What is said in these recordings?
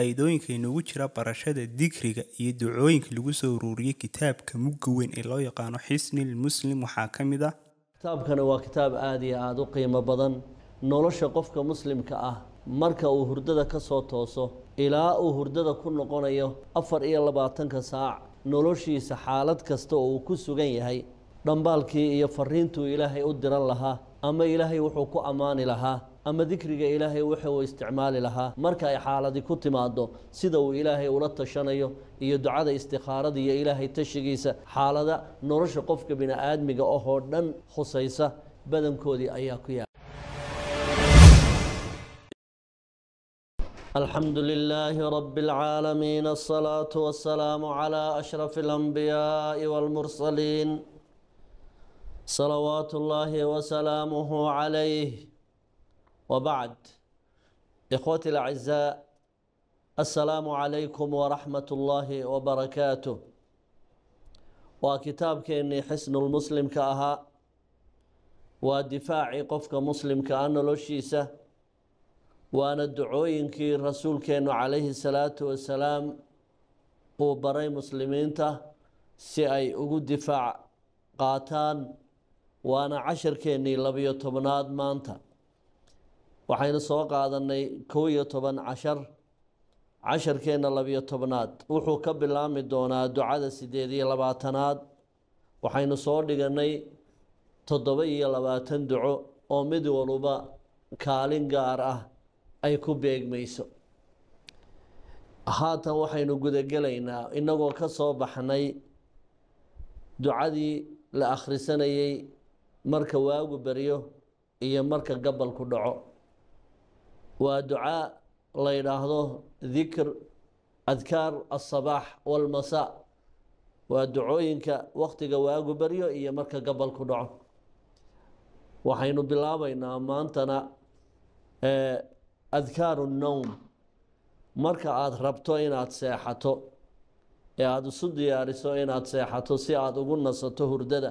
faa'iidooyinkaynuugu jira barashada dikriga iyo ducooyinka lagu soo ururiyey kitaabka mugga weyn ee loo yaqaano xisnil muslim waxaa ka mid ah kitaabkana waa kitaab aada iyo aada u qiimo badan nolosha qofka muslimka ah marka uu hurdada ka soo tooso ilaa uu hurdada ku noqonayo afar iyo labaatanka saac noloshiisa xaalad kasta oo uu ku sugan yahay dhambaalkii iyo fariintuu ilaahay u diran lahaa ama ilaahay wuxuu ku ammaani lahaa ama dikriga ilaahay waxa uu isticmaali lahaa marka ay xaaladi ku timaado sida uu ilaahay ula tashanayo iyo ducada istikhaarada iyo ilaahay tashigiisa xaalada nolosha qofka bini aadmiga ahoo dhan khusaysa badankoodii ayaa ku yaala الحمد لله رب العالمين الصلاة والسلام على أشرف الأنبياء والمرسلين صلوات الله وسلامه عليه وبعد إخوتي الأعزاء السلام عليكم ورحمة الله وبركاته وكتاب كأني حسن المسلم كأها ودفاعي قفك مسلم كأن لشيسة وأنا الدعوين كي رسول كأنه عليه الصلاة والسلام وبري مسلمين si ay ugu difaac qaataan waana cashirkeennii labiyo tobnaad maanta waxaynu soo qaadanay kow iyo toban cashar casharkeenna labiyo tobnaad wuxuu ka bilaami doonaa ducada sideed iyo labaatanaad waxaynu soo dhiganay toddoba iyo labaatan duco oo mid waluba kaalin gaar ah ay ku beegmayso haatan waxaynu gudagelaynaa inagoo ka soo baxnay ducadii la akhrisanayay marka waagu baryo iyo marka gabalku dhaco waa ducaa la yidhaahdo dikr adkaar asabaax walmasaa waa ducooyinka waktiga waagu baryo iyo marka gabalku dhaco waxaynu bilaabaynaa maantana adkaaru nowm marka aada rabto inaad seexato ee aada isu diyaariso inaad seexato si aada ugu nasato hurdada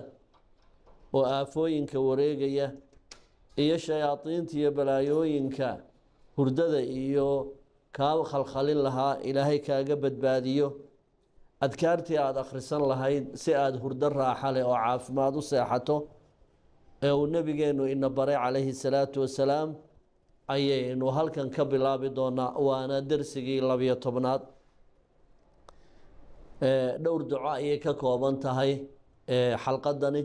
oo aafooyinka wareegaya iyo shayaadiinta iyo balaayooyinka hurdada iyo kaa khalkhalin lahaa ilaahay kaaga badbaadiyo adkaartii aada akhrisan lahayd si aada hurdo raaxa leh oo caafimaad u seexato ee uu nebigeennu ina baray calayhi salaatu wasalaam ayaynu halkan ka bilaabi doonaa waana darsigii labiyo tobnaad dhowr duco ayay ka kooban tahay xalqadani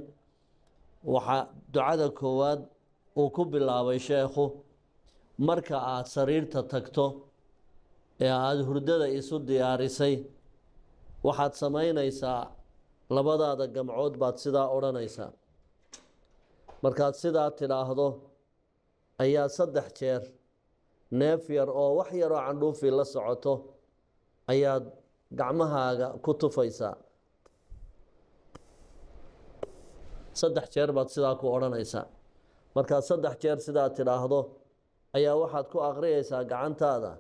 waxaa ducada koowaad uu ku bilaabay sheekhu marka aada sariirta tagto ee aada hurdada isu diyaarisay waxaad samaynaysaa labadaada gamcood baad sidaa odhanaysaa markaad sidaa tidhaahdo ayaa saddex jeer neef yar oo wax yaroo candhuufii la socoto ayaad gacmahaaga ku tufaysaa saddex jeer baad sidaa ku odhanaysaa markaad saddex jeer sidaa tidhaahdo ayaa waxaad ku akhriyeysaa gacantaada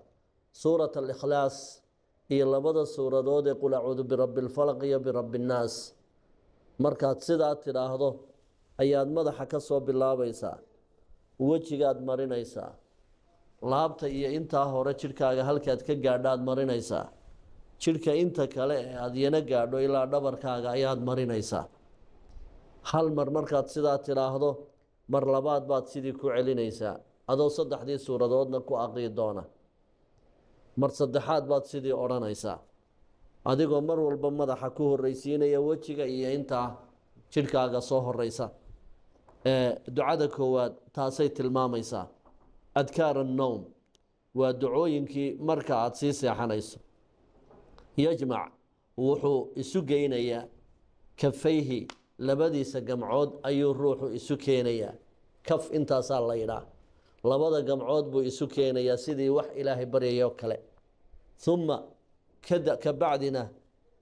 suurat alikhlaas iyo labada suuradood ee qul acuudu birabbi lfalaq iyo birabbi innaas markaad sidaa tidhaahdo ayaad madaxa ka soo bilaabaysaa wejigaad marinaysaa laabta iyo intaa hore jidhkaaga halkaad ka gaadhaad marinaysaa jidhka inta kale ee adyana gaadho ilaa dhabarkaaga ayaad marinaysaa hal mar markaad sidaa tidhaahdo mar labaad baad sidii ku celinaysaa adoo saddexdii suuradoodna ku aqii doona mar saddexaad baad sidii odhanaysaa adigoo mar walba madaxa ku horreysiinaya wejiga iyo intaa jidhkaaga soo horeysa ducada koowaad taasay tilmaamaysaa adkaar annowm waa ducooyinkii marka aada sii seexanayso yajmac wuxuu isu geynayaa kafayhi labadiisa gamcood ayuu ruuxu isu keenayaa kaf intaasaa la yidhaah labada gamcood buu isu keenayaa sidii wax ilaahay baryayoo kale uma ka bacdina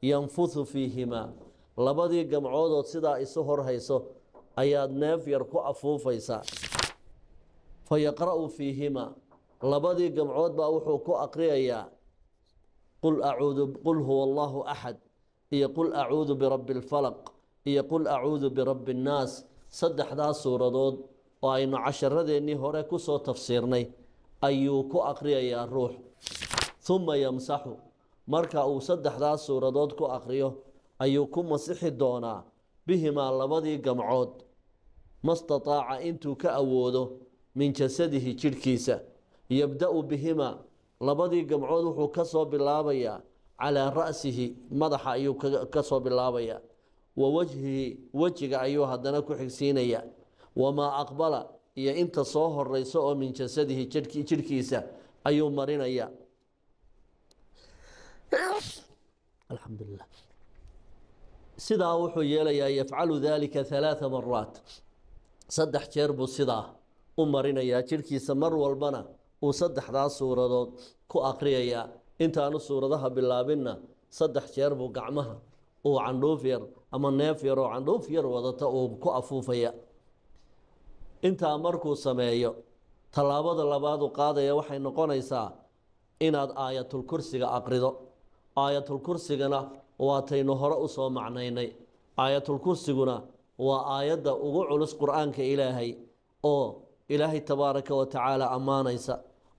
yanfuthu fiihimaa labadii gamcoodood sidaa isu horhayso ayaad neef yar ku afuufaysaa fa yaqra'u fiihimaa labadii gamcood baa wuxuu ku aqriyayaa qul acuudu qul huwa allaahu axad iyo qul acuudu birabbi alfalaq iyo qul acuudu birabbi annaas saddexdaas suuradood oo aynu casharadeennii hore ku soo tafsiirnay ayuu ku aqriyayaa ruux uma yamsaxu marka uu saddexdaas suuradood ku aqriyo ayuu ku masixi doonaa bihimaa labadii gamcood mastataaca intuu ka awoodo min jasadihi jidhkiisa yabda-u bihimaa labadii gamcood wuxuu ka soo bilaabayaa calaa ra'sihi madaxa ayuu ka soo bilaabayaa wa wajhihi wejiga ayuu haddana ku xigsiinayaa wamaa aqbala iyo inta soo horeysa oo min jasadihi jidhkiisa ayuu marinayaa alxamdulilah sidaa wuxuu yeelayaa yafcalu daalika halaaa maraat saddex jeer buu sidaa u marinayaa jidhkiisa mar walbana uu saddexdaa suuradood ku akriyayaa intaanu suuradaha bilaabinna saddex jeer buu gacmaha uu candhuuf yar ama neef yar oo candhuuf yar wadata uu ku afuufaya intaa markuu sameeyo tallaabada labaadu qaadaya waxay noqonaysaa inaad aayatul kursiga aqrido aayatul kursigana waataynu hore usoo macnaynay aayatul kursiguna waa aayadda ugu culus qur-aanka ilaahay oo ilaahay tabaaraka wa tacaala ammaanaysa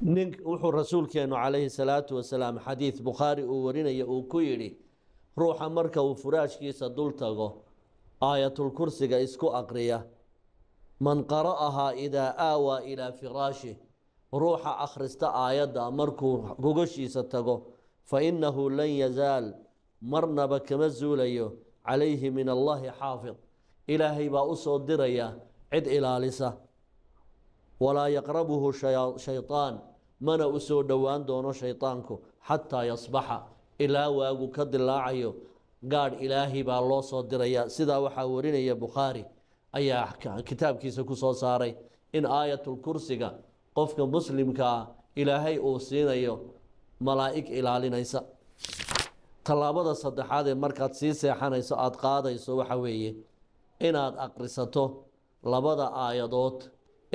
nin wuxuu rasuulkeenu calayhi salaatu wasalaam xadiid bukhaari uu warinaya uu ku yidhi ruuxa marka uu furaashkiisa dul tago aayatulkursiga isku aqriya man qara'ahaa idaa aawaa ilaa firaashi ruuxa akhrista aayadda markuu gogashiisa tago fa innahu lan yazaal marnaba kama zuulayo calayhi min allahi xaafid ilaahay baa u soo diraya cid ilaalisa walaa yaqrabuhu shayaan mana u soo dhowaan doono shaydaanku xataa yasbaxa ilaa waagu ka dilaacayo gaadh ilaahay baa loo soo dirayaa sidaa waxaa warinaya bukhaari ayaa kitaabkiisa ku soo saaray in aayatulkursiga qofka muslimka ah ilaahay uu siinayo malaa'ig ilaalinaysa tallaabada saddexaad ee markaad sii seexanayso aada qaadayso waxaa weeye inaad aqrisato labada aayadood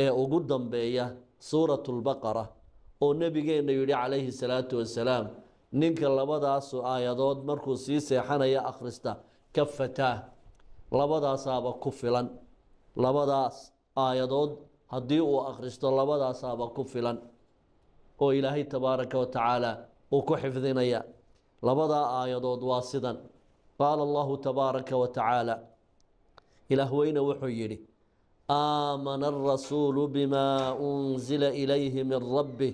ee ugu dambeeya suuratulbaqara oo nabigeena yidhi calayhi salaatu wasalaam ninka labadaas aayadood markuu sii seexanaya akhrista kafataa labadaasaaba ku filan labadaas aayadood haddii uu akhristo labadaasaaba ku filan oo ilaahay tabaaraka wa tacaala uu ku xifdinaya labadaa aayadood waa sidan qaala allahu tabaaraka wa tacaala ilaah weyne wuxuu yidhi aamana arasuulu bimaa unzila ilayhi min rabbih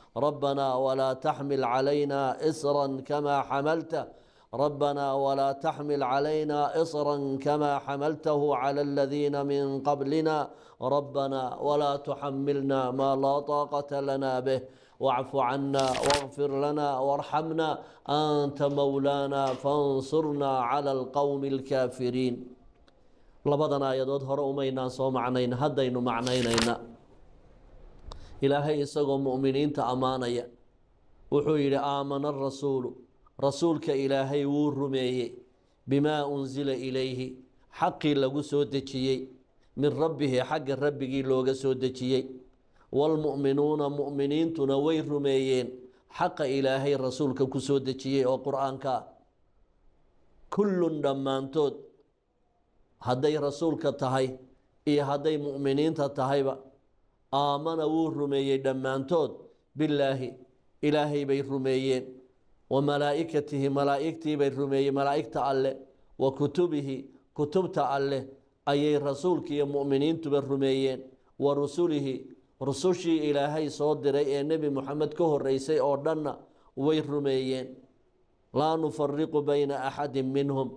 ربنا ولا تحمل علينا إسرا كما حملته ربنا ولا تحمل علينا إصرا كما حملته على الذين من قبلنا ربنا ولا تحملنا ما لا طاقة لنا به واعف عنا واغفر لنا وارحمنا أنت مولانا فانصرنا على القوم الكافرين لبدنا آية يدود هرؤمينا صوم عنين هدين معنينين ilaahay isagoo mu'miniinta ammaanaya wuxuu yidhi aamana arasuulu rasuulka ilaahay wuu rumeeyey bimaa unzila ilayhi xaqii lagu soo dejiyey min rabbihi xagga rabbigii looga soo dejiyey waalmu'minuuna mu'miniintuna way rumeeyeen xaqa ilaahay rasuulka ku soo dejiyey oo qur-aanka ah kullun dhammaantood hadday rasuulka tahay iyo hadday mu'miniinta tahayba aamana wuu rumeeyey dhammaantood billaahi ilaahay bay rumeeyeen wa malaa'ikatihi malaa'igtii bay rumeeyeen malaa'igta alleh wa kutubihi kutubta alleh ayay iyo mu'miniintuba rumeeyeen wa rusulihi rusushii ilaahay soo diray ee nebi moxamed ka horreysay oo dhanna way rumeeyeen laa nufariqu bayna axadin minhum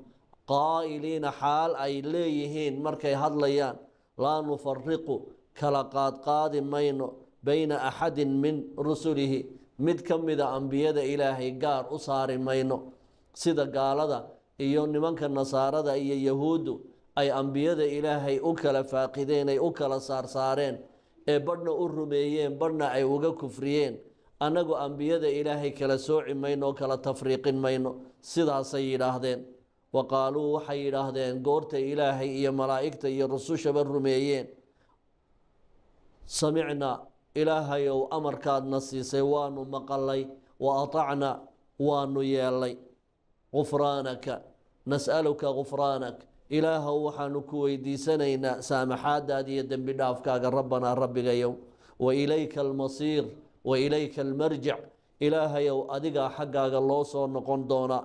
qaa'iliina xaal ay leeyihiin markay hadlayaan laa nufariqu kala qaadqaadi mayno bayna axadin min rusulihi mid ka mida ambiyada ilaahay gaar u saari mayno sida gaalada iyo nimanka nasaarada iyo yahuuddu ay ambiyada ilaahay u kala faaqideen ay u kala saarsaareen ee badhna u rumeeyeen badhna ay uga kufriyeen annagu ambiyada ilaahay kala sooci mayno oo kala tafriiqin mayno sidaasay yidhaahdeen وقالوا حي هذين قرت إلهي يا ملائكة يا رسول شب الرميين سمعنا إلهي وأمر كاد نصيصي سيوان مقلي وأطعنا وانو يالي غفرانك نسألك غفرانك إله وحنكو سنين سامحات دادي يدن بدافكا ربنا ربك يوم وإليك المصير وإليك المرجع إلهي وأدقا حقا الله صور نقون دونا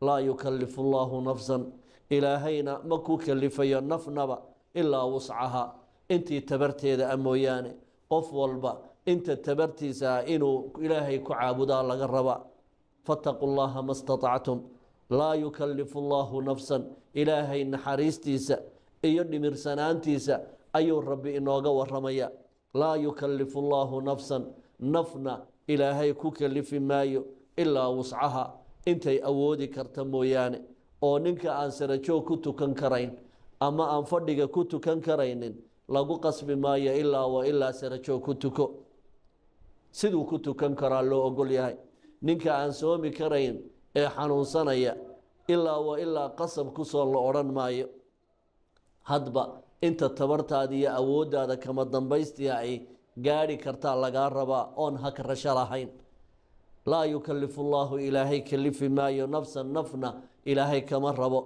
laa yukalifu llaahu nafsan ilaahayna ma ku kalifayo nafnaba ilaa wuscaha intii tabarteeda a ah mooyaane qof walba inta tabartiisa ah inuu ilaahay ku caabudaa laga rabaa fataquu llaha ma statactum laa yukalifu llaahu nafsan ilaahay naxariistiisa iyo dhimirsanaantiisa ayuu rabbi inooga waramaya laa yukalifu llaahu nafsan nafna ilaahay ku kalifi maayo ilaa wuscaha intay awoodi karta mooyaane oo ninka aan sarajoog ku tukan karayn ama aan fadhiga ku tukan karaynin lagu qasbi maayo ilaa wa ilaa sarajoog ku tuko siduu ku tukan karaa loo ogol yahay ninka aan soomi karayn ee xanuunsanaya ilaa wa ilaa qasab ku soo la odhan maayo hadba inta tabartaada iyo awooddaada kama dambaystiya ay gaadhi kartaa lagaa rabaa oon hakrasho lahayn laa yukalifu llaahu ilaahay kalifi maayo nafsa nafna ilaahay kama rabo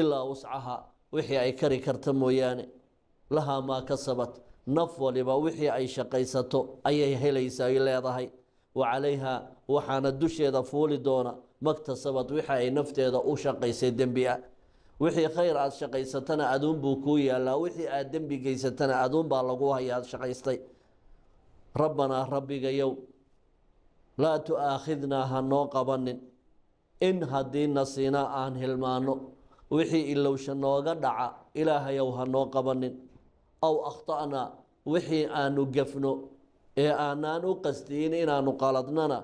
ilaa wuscaha wixii ay kari karta mooyaane lahaa maa kasabad naf waliba wixii ay shaqaysato ayay helaysa leedahay wa calayhaa waxaana dusheeda fuuli doona maktasabad wixi ay nafteeda u shaqaysay dembi ah wixii khayr aada shaqaysatana aduunbuu kuu yaallaa wixii aada dembi geysatana aduun baa lagu hayaa aada shaqaystay rabbanaa yow laa tu-aakhidnaa hanoo qabanin in haddii siinaa aan hilmaanno wixii ilowsha nooga dhaca ilaahayow hanoo qabanin aw akhta'naa wixii aanu gafno ee aanaan u qastiyin inaanu qaladnana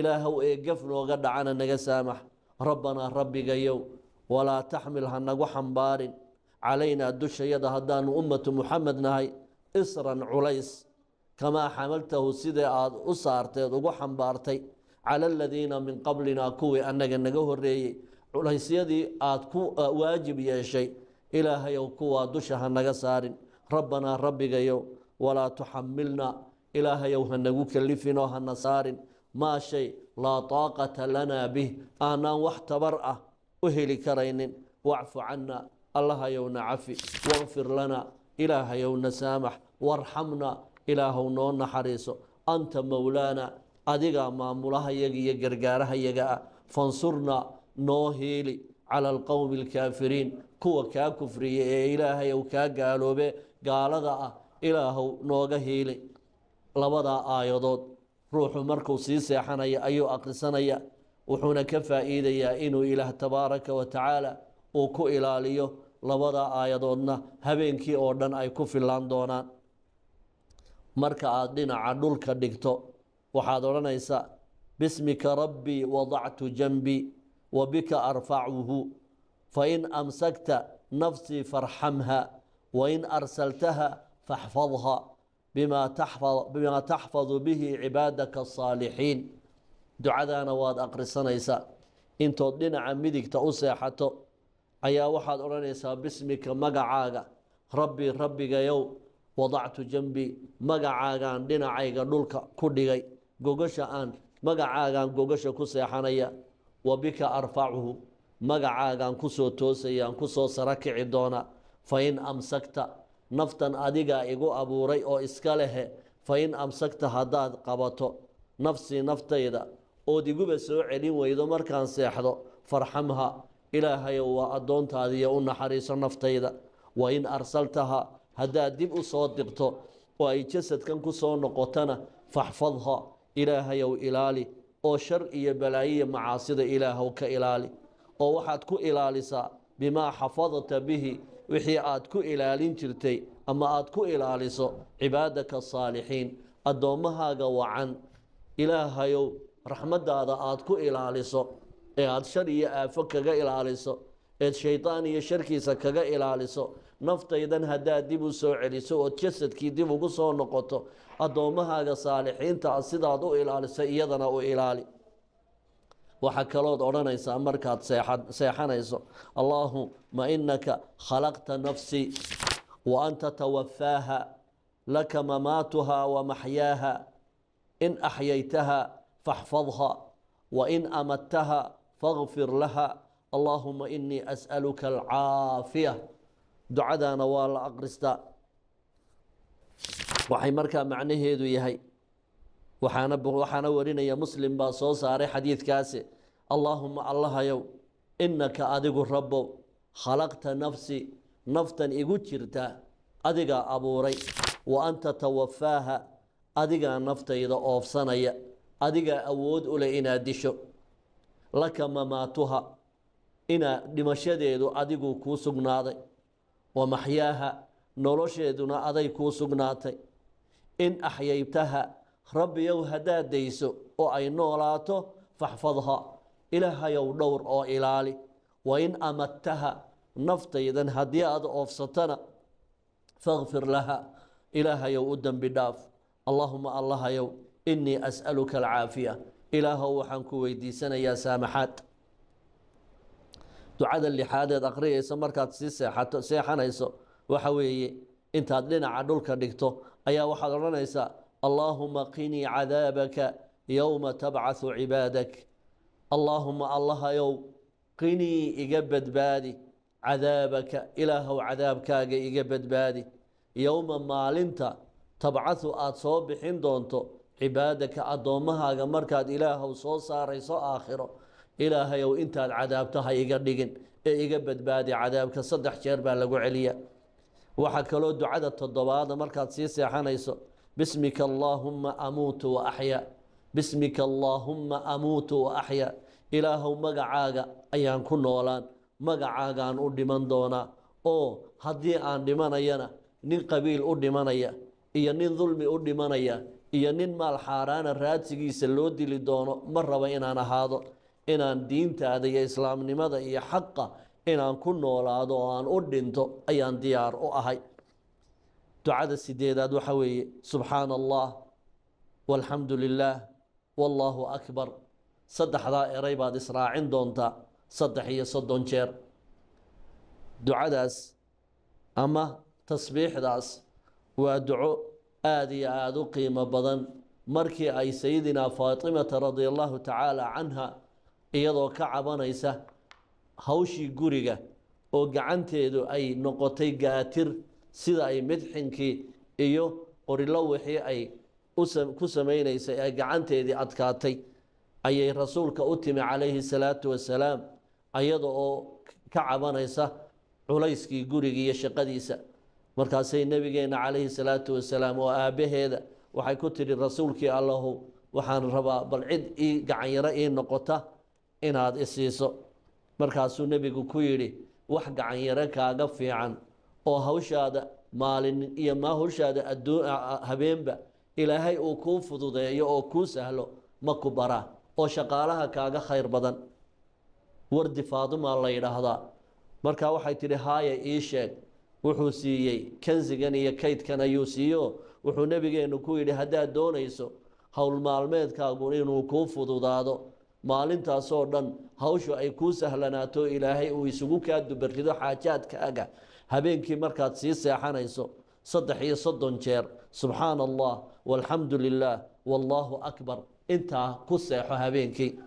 ilaahow ee gaf nooga dhacana naga saamax rabbanaa rabbigayow walaa taxmil ha nagu xambaarin calaynaa dushayada haddaanu ummatu muxamed nahay isran culays كما حملته سيدة آد أسارتي وقحن بارتي على الذين من قبلنا كوي أنك النجوه الرئي علي سيدي آد كو واجب يا شيء إلى هيو كوا دشها النجسار ربنا ربي جيو ولا تحملنا إلى هيو هنجو كلفنا هنصار ما شيء لا طاقة لنا به أنا وحت برأة أهل كرين واعف عنا الله يو نعفي واغفر لنا إله هيو نسامح وارحمنا ilaahu noo naxariiso anta mowlaana adigaa maamulahayaga iyo ah fansurnaa noo hiili cala alqowmi alkaafiriin kuwa kaa kufriya ee ilaahay ou kaa gaaloobe gaalada ah ilaahu nooga hiili labadaa aayadood ruuxu markuu sii seexanaya ayuu akhrisanaya wuxuuna ka faa'iidayaa inuu ilaah tabaaraka wa tacaala uu ku ilaaliyo labada aayadoodna habeenkii oo dhan ay ku filaan doonaan marka aad dhinaca dhulka dhigto waxaad odhanaysaa bismika rabbii wadactu janbii wa bika arfacuhu fain amsakta nafsii farxamha wain arsaltaha faxfadha bima taxfadu bihi cibaadaka asaalixiin ducadaana waad aqrisanaysaa intood dhinaca midigta u seexato ayaa waxaad odhanaysaa bismika magacaaga rabbi rabbiga yow wadactu janbi magacaagaan dhinacayga dhulka ku dhigay gogasha aan magacaagaan gogasha ku seexanaya wa bika arfachu magacaagaan kusoo toosayaan kusoo sara kici doona fain amsakta naftan adigaa igu abuuray oo iska lehe fain amsagta haddaad qabato nafsii naftayda ood iguba soo celin weydo markaan seexdo farxamha ilaahayow waa addoontaadiiyo u naxariiso naftayda wain arsaltahaa haddaad dib u soo diqto oo ay jasadkan ku soo noqotana faxfadha ilaahayow ilaali oo shar iyo balaayiya macaasida ilaahow ka ilaali oo waxaad ku ilaalisaa bimaa xafadta bihi wixii aad ku ilaalin jirtay ama aad ku ilaaliso cibaadaka asaalixiin addoommahaaga wacan ilaahayow raxmaddaada aad ku ilaaliso ee aad shar iyo aafo kaga ilaaliso eed shaydaan iyo sharkiisa kaga ilaaliso naftaydan haddaad dib u soo celiso ood jasadkii dib ugu soo noqoto addoommahaaga saalixiinta ah sidaad u ilaaliso iyadana u ilaali waxaa kalood odhanaysaa markaad seexanayso allaahuma inaka khalaqta nafsii wa anta tawafaaha laka mamaatuha wa maxyaaha in axyaytaha faxfadha wa in amadtaha faqfir laha allaahuma inii as'aluka alcaafiya ducadaana waa la aqristaa waxay markaa macnaheedu yahay waxaana waxaana warinaya muslim baa soo saaray xadiidkaasi allaahuma allahayow innaka adigu rabbow khalaqta nafsi naftan igu jirta adigaa abuuray wa anta tawafaaha adigaa naftayda oofsanaya adigaa awood u leh inaad disho laka mamaatuha inaa dhimashadeedu adigu kuu sugnaaday ومحياها نولوشيدنا أدي كوسوغناتي إن أحييتها ربي يو ديسو أو أي نولاتو فاحفظها إلها يو دور أو إلالي وإن أمتها نفتي إذا هدياد أوف ستنا فاغفر لها إلها يو أدن بداف اللهم الله يو إني أسألك العافية إلها وحنكو ويدي سنة يا سامحات ducada lixaadeed akhriyayso markaad sii seexato seexanayso waxa weeye intaad dhinaca dhulka dhigto ayaa waxaad odhanaysaa allaahuma qinii cadaabaka yowma tabcahu cibaadak allaahuma allahayow qinii iga badbaadi cadaabaka ilaahow cadaabkaaga iga badbaadi yowma maalinta tabcahu aada soo bixin doonto cibaadaka addoommahaaga markaad ilaahow soo saarayso aakhiro ilaahay ow intaad cadaabto ha iga dhigin ee iga badbaadi cadaabka saddex jeer baa lagu celiya waxaa kaloo ducada toddobaada markaad sii seexanayso bismika allaahumma amuutu wa axyaa bismika allaahumma amuutu wa axyaa ilaahow magacaaga ayaan ku noolaan magacaagaan u dhiman doonaa oo haddii aan dhimanayana nin qabiil u dhimanaya iyo nin dulmi u dhimanaya iyo nin maal xaaraana raadsigiisa loo dili doono ma raba inaan ahaado inaan diintaada iyo islaamnimada iyo xaqa inaan ku noolaado oo aan u dhinto ayaan diyaar u ahay ducada sideedaad waxaa weeye subxaana allah walxamdu lilaah wallaahu akbar saddexdaa eray baad israacin doontaa saddex iyo soddon jeer ducadaas ama tasbiixdaas waa duco aada iyo aada u qiimo badan markii ay sayidina faatimata radia allahu tacaala canha iyadoo ka cabanaysa hawshii guriga oo gacanteedu ay noqotay gaatir sida ay midxinkii iyo qorilo wixii ay ku samaynaysa ay gacanteedii adkaatay ayay rasuulka u timi calayhi salaatu wasalaam ayada oo ka cabanaysa culayskii gurigii iyo shaqadiisa markaasay nebigeenna calayhi salaatu wasalaam oo aabbaheeda waxay ku tidhi rasuulkii allahu waxaan rabaa bal cid ii gacanyaro ii noqota inaad isiiso markaasuu nebigu ku yidhi wax gacan yaro kaaga fiican oo hawshaada maalin iyo maa hawshaada aduun habeenba ilaahay uu kuu fududeeyo oo kuu sahlo ma ku baraa oo shaqaalaha kaaga khayr badan wardi faadumaa la yidhaahdaa markaa waxay tidhi haaya ii sheeg wuxuu siiyey kansigan iyo kaydkan ayuu siiyo wuxuu nebigeennu ku yidhi haddaad doonayso maalmeedkaagu inuu kuu fududaado maalintaasoo dhan hawshu ay kuu sahlanaato ilaahay uu isugu kaa dubarido xaajaadkaaga habeenkii markaad sii seexanayso saddex iyo soddon jeer subxaana allah walxamdu lilaah wallaahu akbar intaa ku seexo habeenkii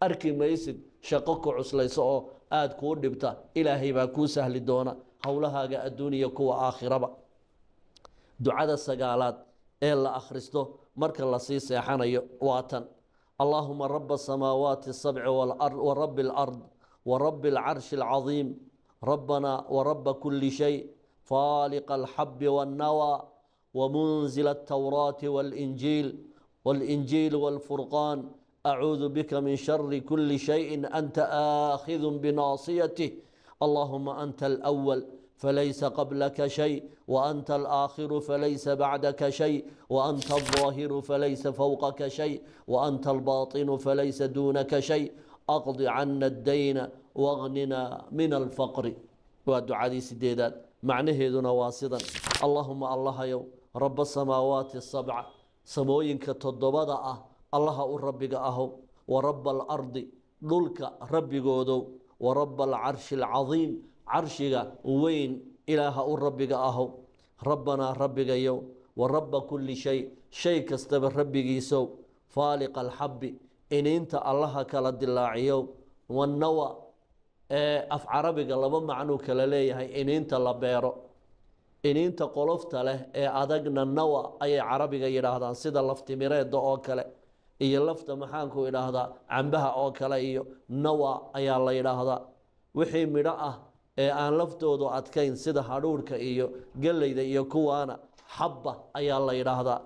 arki maysid shaqo ku cuslayso oo aada kuu dhibta ilaahay baa kuu sahli doona howlahaaga adduuniya kuwa aakhiraba ducada sagaalaad ee la akhristo marka la sii seexanayo waa tan اللهم رب السماوات السبع والأرض ورب الأرض ورب العرش العظيم ربنا ورب كل شيء فالق الحب والنوى ومنزل التوراة والإنجيل والإنجيل والفرقان أعوذ بك من شر كل شيء أنت آخذ بناصيته اللهم أنت الأول فليس قبلك شيء وانت الاخر فليس بعدك شيء وانت الظاهر فليس فوقك شيء وانت الباطن فليس دونك شيء اقض عنا الدين واغننا من الفقر ودعاء سديدات معناه دون واصدا اللهم الله يو رب السماوات السبع سموين كتضبضا الله ربك اهو ورب الارض للك ربي ورب العرش العظيم carshiga weyn ilaaha u rabbiga ahow rabbanaa rabbigayow wa rabba kulli shay shay kastaba rabbigiisow faaliqa alxabbi iniinta allaha kala dilaaciyow wanawa ee af carabiga laba macnuu kala leeyahay iniinta la beero iniinta qolofta leh ee adagna nawa ayay carabiga yidhaahdaan sida laftimireeda oo kale iyo lafta maxaanku idhaahdaa cambaha oo kale iyo nawa ayaa la yidhaahdaa wixii midho ah ee aan laftoodu adkayn sida hadhuurhka iyo geleyda iyo kuwaana xabba ayaa la yidhaahdaa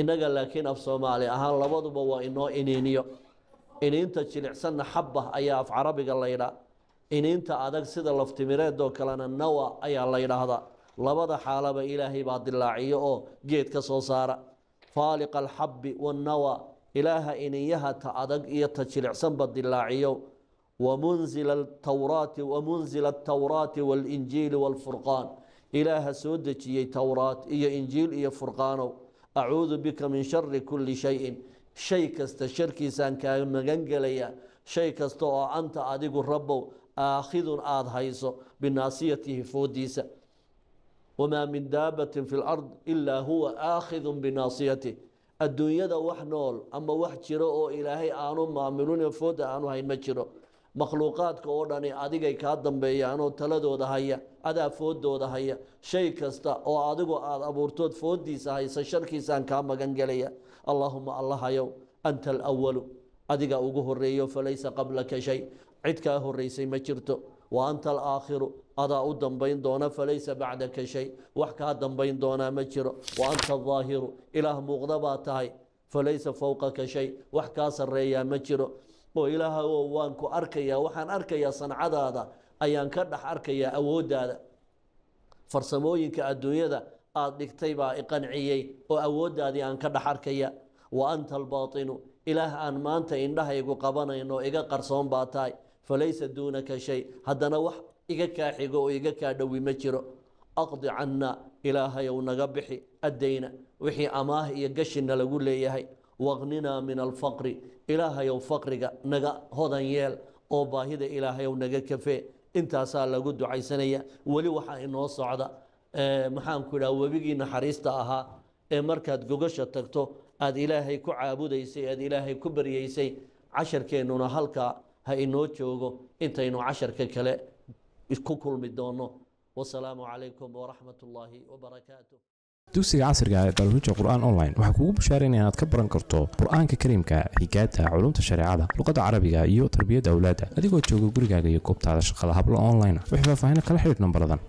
innaga laakiin af soomaali ahaan labaduba waa inoo iniiniyo iniinta jilicsanna xabba ayaa af carabiga la yidhaa iniinta adag sida laftimireed oo kalena nawa ayaa la yidhaahdaa labada xaalaba ilaahay baa dilaaciyo oo geed ka soo saara faaliqa alxabbi wannawa ilaaha ininyaha ta adag iyo ta jilicsanba dilaaciyo wamunzila altawraati wamunzila altawraati waalinjiili waalfurqaan ilaaha soo dejiyey towraat iyo injiil iyo furqaanow acuudu bika min shari kulli shayin shay kasta sharkiisaan kaaga magan gelayaa shay kasta oo anta adigu rabow aakhidun aada hayso binaasiyatihi foodiisa wamaa min daabatin fi lard ilaa huwa aakhidun binaasiyatih adduunyada wax nool ama wax jiro oo ilaahay aanu maamulin foodda aanu hayn ma jiro makhluuqaadka oo dhani adigay kaa dambeeyaanoo taladooda haya adaa foodooda haya shay kasta oo adigu aada abuurtood foodiisa haysa sharkiisaan kaa magan gelaya allaahuma allahayow anta alawalu adiga ugu horeeyo falaysa qablaka shay cid kaa horeysay ma jirto wa anta alaakhiru adaa u dambayn doona falaysa bacdaka shay wax kaa dambayn doonaa ma jiro wa anta alaahiru ilaah muuqda baa tahay falaysa fowqaka shay wax kaa sarreeyaa ma jiro oo ilaaha oo waan ku arkayaa waxaan arkayaa sancadaada ayaan ka dhex arkayaa awooddaada farsamooyinka adduunyada aada dhigtay baa iqanciyey oo awooddaadii aan ka dhex arkaya wa anta albaatinu ilaah aan maanta indhahaygu qabanayno iga qarsoon baa tahay falaysa duunaka shay haddana wax iga kaa xigo oo iga kaa dhowi ma jiro aqdi cannaa ilaahayow naga bixi addayna wixii amaah iyo gashi lagu leeyahay واغننا من الفقر إلهي وفقرك نغا هودا يال أو باهيدا إلهي ونغا كفي انت سال لغو دعي سنية ولي وحا إنو صعدا آه، محام كلا وبيجي نحريستا أها آه، مركات قوغشة تكتو أد إلهي كو يسي أد إلهي يسي عشر كينونا هلكا ها إنو جوغو انت إنو عشر كالي ككل مدونو والسلام عليكم ورحمة الله وبركاته dugsiga casriga ah ee barnaamijka qur online waxaa kugu bushaarayn inaad ka baran karto qur'aanka kariimka higaada culumta shareecada luqadda carabiga iyo tarbiyadda awlaada adigoo jooga gurigaaga iyo goobtaada shaqada hablo online ah. wix faahfaahina kala xidhiidh nambaradan